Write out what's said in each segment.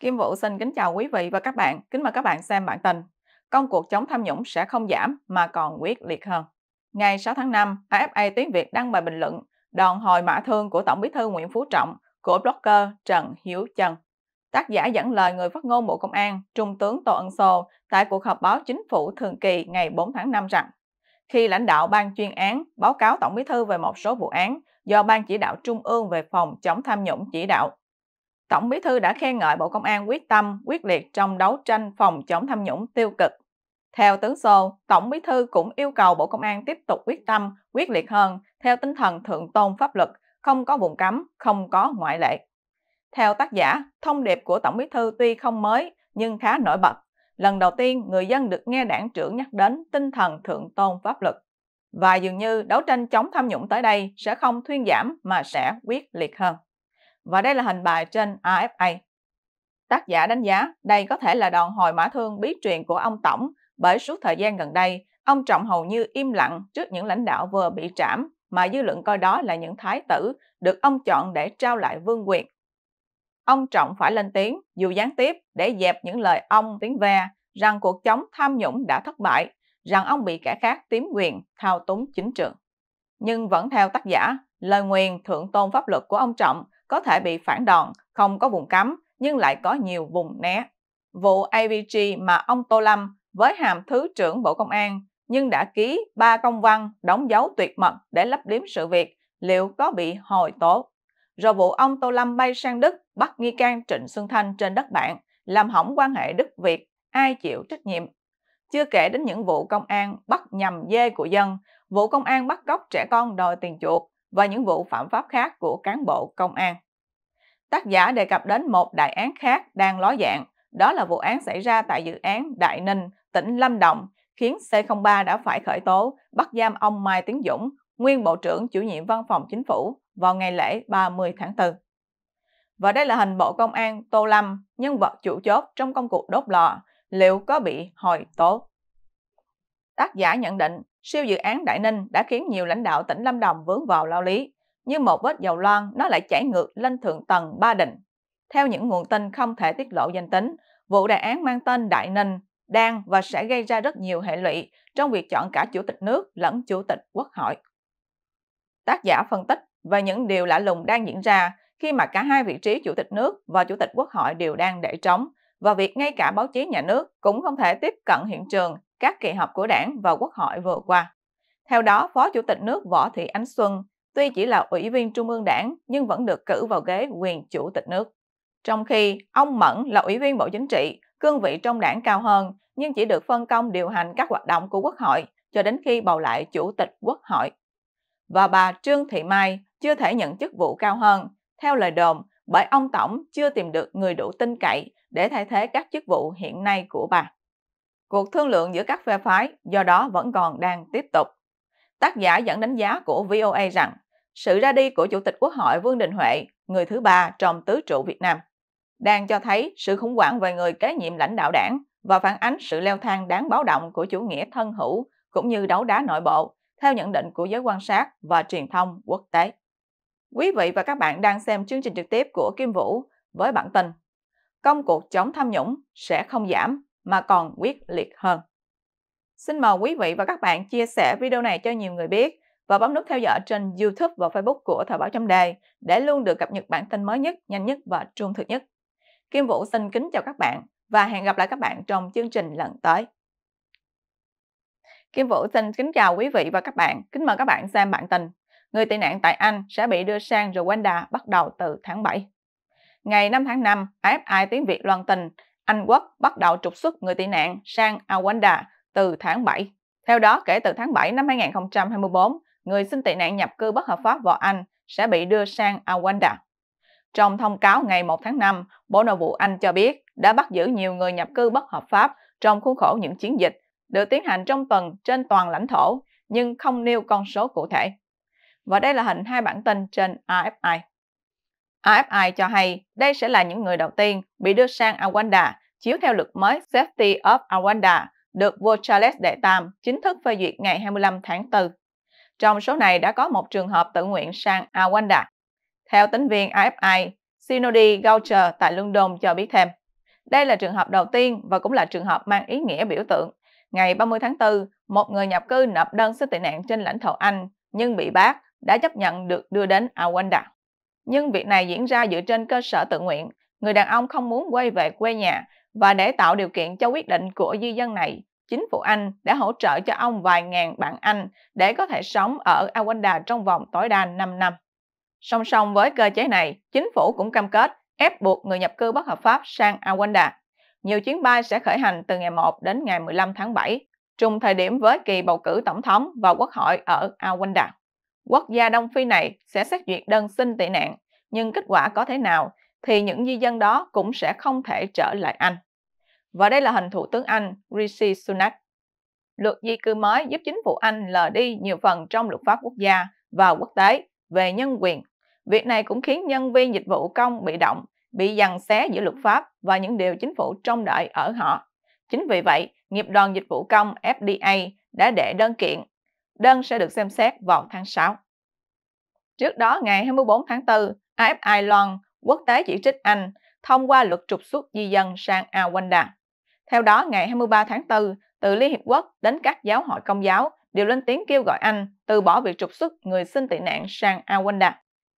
Kim Vũ xin kính chào quý vị và các bạn. Kính mời các bạn xem bản tin. Công cuộc chống tham nhũng sẽ không giảm mà còn quyết liệt hơn. Ngày 6 tháng 5, AFA Tiếng Việt đăng bài bình luận đòn hồi mã thương của Tổng bí thư Nguyễn Phú Trọng của blogger Trần Hiếu Trần. Tác giả dẫn lời người phát ngôn Bộ Công an Trung tướng Tô Ân Sô tại cuộc họp báo chính phủ thường kỳ ngày 4 tháng 5 rằng khi lãnh đạo ban chuyên án báo cáo Tổng bí thư về một số vụ án do Ban chỉ đạo Trung ương về phòng chống tham nhũng chỉ đạo Tổng Bí thư đã khen ngợi Bộ Công an quyết tâm, quyết liệt trong đấu tranh phòng chống tham nhũng tiêu cực. Theo tướng Sô, Tổng Bí thư cũng yêu cầu Bộ Công an tiếp tục quyết tâm, quyết liệt hơn theo tinh thần thượng tôn pháp luật, không có vùng cấm, không có ngoại lệ. Theo tác giả, thông điệp của Tổng Bí thư tuy không mới nhưng khá nổi bật. Lần đầu tiên, người dân được nghe đảng trưởng nhắc đến tinh thần thượng tôn pháp luật. Và dường như đấu tranh chống tham nhũng tới đây sẽ không thuyên giảm mà sẽ quyết liệt hơn và đây là hình bài trên AFA. Tác giả đánh giá đây có thể là đoạn hồi mã thương bí truyền của ông Tổng bởi suốt thời gian gần đây, ông Trọng hầu như im lặng trước những lãnh đạo vừa bị trảm mà dư luận coi đó là những thái tử được ông chọn để trao lại vương quyền. Ông Trọng phải lên tiếng, dù gián tiếp, để dẹp những lời ông tiếng ve rằng cuộc chống tham nhũng đã thất bại, rằng ông bị kẻ khác tiếm quyền, thao túng chính trường. Nhưng vẫn theo tác giả, lời nguyền thượng tôn pháp luật của ông Trọng có thể bị phản đòn, không có vùng cấm nhưng lại có nhiều vùng né. Vụ AVG mà ông Tô Lâm với hàm Thứ trưởng Bộ Công an nhưng đã ký 3 công văn đóng dấu tuyệt mật để lấp liếm sự việc liệu có bị hồi tố. Rồi vụ ông Tô Lâm bay sang Đức bắt nghi can Trịnh Xuân Thanh trên đất bạn, làm hỏng quan hệ Đức-Việt, ai chịu trách nhiệm. Chưa kể đến những vụ công an bắt nhầm dê của dân, vụ công an bắt cóc trẻ con đòi tiền chuộc, và những vụ phạm pháp khác của cán bộ công an. Tác giả đề cập đến một đại án khác đang ló dạng, đó là vụ án xảy ra tại dự án Đại Ninh, tỉnh Lâm Đồng, khiến C03 đã phải khởi tố, bắt giam ông Mai Tiến Dũng, nguyên Bộ trưởng chủ nhiệm Văn phòng Chính phủ vào ngày lễ 30 tháng 4. Và đây là hình Bộ Công an Tô Lâm, nhân vật chủ chốt trong công cuộc đốt lò, liệu có bị hồi tố? Tác giả nhận định siêu dự án Đại Ninh đã khiến nhiều lãnh đạo tỉnh Lâm Đồng vướng vào lao lý. Như một vết dầu loan, nó lại chảy ngược lên thượng tầng Ba Định. Theo những nguồn tin không thể tiết lộ danh tính, vụ đại án mang tên Đại Ninh đang và sẽ gây ra rất nhiều hệ lụy trong việc chọn cả chủ tịch nước lẫn chủ tịch quốc hội. Tác giả phân tích về những điều lạ lùng đang diễn ra khi mà cả hai vị trí chủ tịch nước và chủ tịch quốc hội đều đang để trống và việc ngay cả báo chí nhà nước cũng không thể tiếp cận hiện trường các kỳ họp của đảng và quốc hội vừa qua. Theo đó, Phó Chủ tịch nước Võ Thị Ánh Xuân tuy chỉ là ủy viên Trung ương đảng nhưng vẫn được cử vào ghế quyền Chủ tịch nước. Trong khi ông Mẫn là ủy viên Bộ Chính trị, cương vị trong đảng cao hơn nhưng chỉ được phân công điều hành các hoạt động của Quốc hội cho đến khi bầu lại Chủ tịch Quốc hội. Và bà Trương Thị Mai chưa thể nhận chức vụ cao hơn, theo lời đồn, bởi ông Tổng chưa tìm được người đủ tin cậy để thay thế các chức vụ hiện nay của bà. Cuộc thương lượng giữa các phe phái do đó vẫn còn đang tiếp tục. Tác giả dẫn đánh giá của VOA rằng sự ra đi của Chủ tịch Quốc hội Vương Đình Huệ, người thứ ba trong tứ trụ Việt Nam, đang cho thấy sự khủng hoảng về người kế nhiệm lãnh đạo đảng và phản ánh sự leo thang đáng báo động của chủ nghĩa thân hữu cũng như đấu đá nội bộ, theo nhận định của giới quan sát và truyền thông quốc tế. Quý vị và các bạn đang xem chương trình trực tiếp của Kim Vũ với bản tin Công cuộc chống tham nhũng sẽ không giảm mà còn quyết liệt hơn. Xin mời quý vị và các bạn chia sẻ video này cho nhiều người biết và bấm nút theo dõi trên YouTube và Facebook của Thời báo chấm đề để luôn được cập nhật bản tin mới nhất, nhanh nhất và trung thực nhất. Kim Vũ xin kính chào các bạn và hẹn gặp lại các bạn trong chương trình lần tới. Kim Vũ xin kính chào quý vị và các bạn. Kính mời các bạn xem bản tin. Người tị nạn tại Anh sẽ bị đưa sang Rwanda bắt đầu từ tháng 7. Ngày 5 tháng 5, AFI tiếng Việt loan tin anh Quốc bắt đầu trục xuất người tị nạn sang Rwanda từ tháng 7. Theo đó, kể từ tháng 7 năm 2024, người xin tị nạn nhập cư bất hợp pháp vào Anh sẽ bị đưa sang Rwanda. Trong thông cáo ngày 1 tháng 5, Bộ Nội vụ Anh cho biết đã bắt giữ nhiều người nhập cư bất hợp pháp trong khuôn khổ những chiến dịch được tiến hành trong tuần trên toàn lãnh thổ, nhưng không nêu con số cụ thể. Và đây là hình hai bản tin trên AFI. AFI cho hay đây sẽ là những người đầu tiên bị đưa sang Rwanda chiếu theo luật mới Safety of Rwanda được vua Charles Đệ Tam chính thức phê duyệt ngày 25 tháng 4. Trong số này đã có một trường hợp tự nguyện sang Rwanda. Theo tính viên AFI, Sinodi Goucher tại London cho biết thêm, đây là trường hợp đầu tiên và cũng là trường hợp mang ý nghĩa biểu tượng. Ngày 30 tháng 4, một người nhập cư nộp đơn xin tị nạn trên lãnh thổ Anh nhưng bị bác đã chấp nhận được đưa đến Rwanda nhưng việc này diễn ra dựa trên cơ sở tự nguyện. Người đàn ông không muốn quay về quê nhà và để tạo điều kiện cho quyết định của di dân này, chính phủ Anh đã hỗ trợ cho ông vài ngàn bạn Anh để có thể sống ở Rwanda trong vòng tối đa 5 năm. Song song với cơ chế này, chính phủ cũng cam kết ép buộc người nhập cư bất hợp pháp sang Rwanda. Nhiều chuyến bay sẽ khởi hành từ ngày 1 đến ngày 15 tháng 7, trùng thời điểm với kỳ bầu cử tổng thống và quốc hội ở Rwanda. Quốc gia Đông Phi này sẽ xét duyệt đơn xin tị nạn, nhưng kết quả có thế nào thì những di dân đó cũng sẽ không thể trở lại Anh. Và đây là hình Thủ tướng Anh Rishi Sunak. Luật di cư mới giúp chính phủ Anh lờ đi nhiều phần trong luật pháp quốc gia và quốc tế về nhân quyền. Việc này cũng khiến nhân viên dịch vụ công bị động, bị giằng xé giữa luật pháp và những điều chính phủ trông đợi ở họ. Chính vì vậy, nghiệp đoàn dịch vụ công FDA đã đệ đơn kiện đơn sẽ được xem xét vào tháng 6. Trước đó, ngày 24 tháng 4, AFI Ireland quốc tế chỉ trích Anh thông qua luật trục xuất di dân sang Rwanda. Theo đó, ngày 23 tháng 4, từ Liên Hiệp Quốc đến các giáo hội công giáo đều lên tiếng kêu gọi Anh từ bỏ việc trục xuất người xin tị nạn sang Rwanda.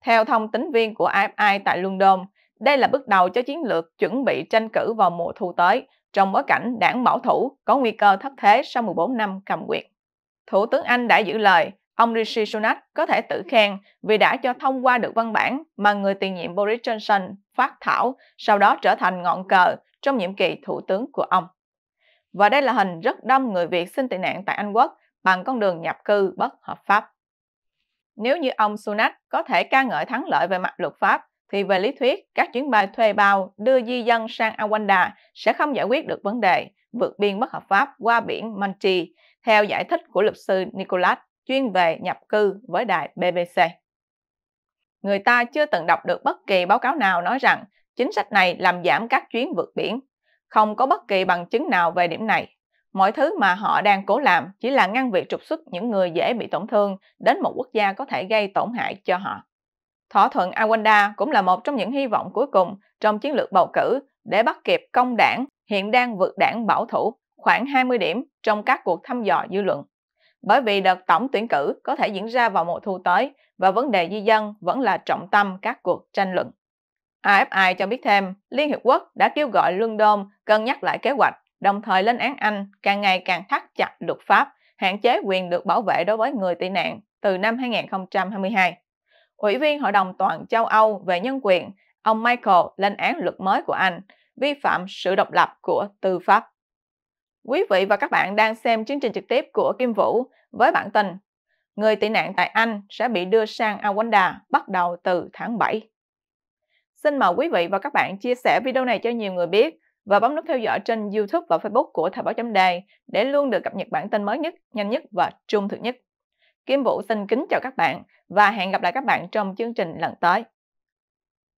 Theo thông tính viên của AFI tại London, đây là bước đầu cho chiến lược chuẩn bị tranh cử vào mùa thu tới trong bối cảnh đảng bảo thủ có nguy cơ thất thế sau 14 năm cầm quyền. Thủ tướng Anh đã giữ lời, ông Rishi Sunak có thể tự khen vì đã cho thông qua được văn bản mà người tiền nhiệm Boris Johnson phát thảo, sau đó trở thành ngọn cờ trong nhiệm kỳ thủ tướng của ông. Và đây là hình rất đông người Việt xin tị nạn tại Anh Quốc bằng con đường nhập cư bất hợp pháp. Nếu như ông Sunak có thể ca ngợi thắng lợi về mặt luật pháp, thì về lý thuyết, các chuyến bay thuê bao đưa di dân sang Rwanda sẽ không giải quyết được vấn đề vượt biên bất hợp pháp qua biển Manchi theo giải thích của luật sư Nicholas chuyên về nhập cư với đài BBC. Người ta chưa từng đọc được bất kỳ báo cáo nào nói rằng chính sách này làm giảm các chuyến vượt biển. Không có bất kỳ bằng chứng nào về điểm này. Mọi thứ mà họ đang cố làm chỉ là ngăn việc trục xuất những người dễ bị tổn thương đến một quốc gia có thể gây tổn hại cho họ. Thỏa thuận Awanda cũng là một trong những hy vọng cuối cùng trong chiến lược bầu cử để bắt kịp công đảng hiện đang vượt đảng bảo thủ khoảng 20 điểm trong các cuộc thăm dò dư luận. Bởi vì đợt tổng tuyển cử có thể diễn ra vào mùa thu tới và vấn đề di dân vẫn là trọng tâm các cuộc tranh luận. AFI cho biết thêm, Liên Hiệp Quốc đã kêu gọi London cân nhắc lại kế hoạch, đồng thời lên án Anh càng ngày càng thắt chặt luật pháp, hạn chế quyền được bảo vệ đối với người tị nạn từ năm 2022. Ủy viên Hội đồng Toàn châu Âu về Nhân quyền, ông Michael lên án luật mới của Anh vi phạm sự độc lập của tư pháp. Quý vị và các bạn đang xem chương trình trực tiếp của Kim Vũ với bản tin Người tị nạn tại Anh sẽ bị đưa sang Rwanda bắt đầu từ tháng 7. Xin mời quý vị và các bạn chia sẻ video này cho nhiều người biết và bấm nút theo dõi trên YouTube và Facebook của Thời báo chấm đề để luôn được cập nhật bản tin mới nhất, nhanh nhất và trung thực nhất. Kim Vũ xin kính chào các bạn và hẹn gặp lại các bạn trong chương trình lần tới.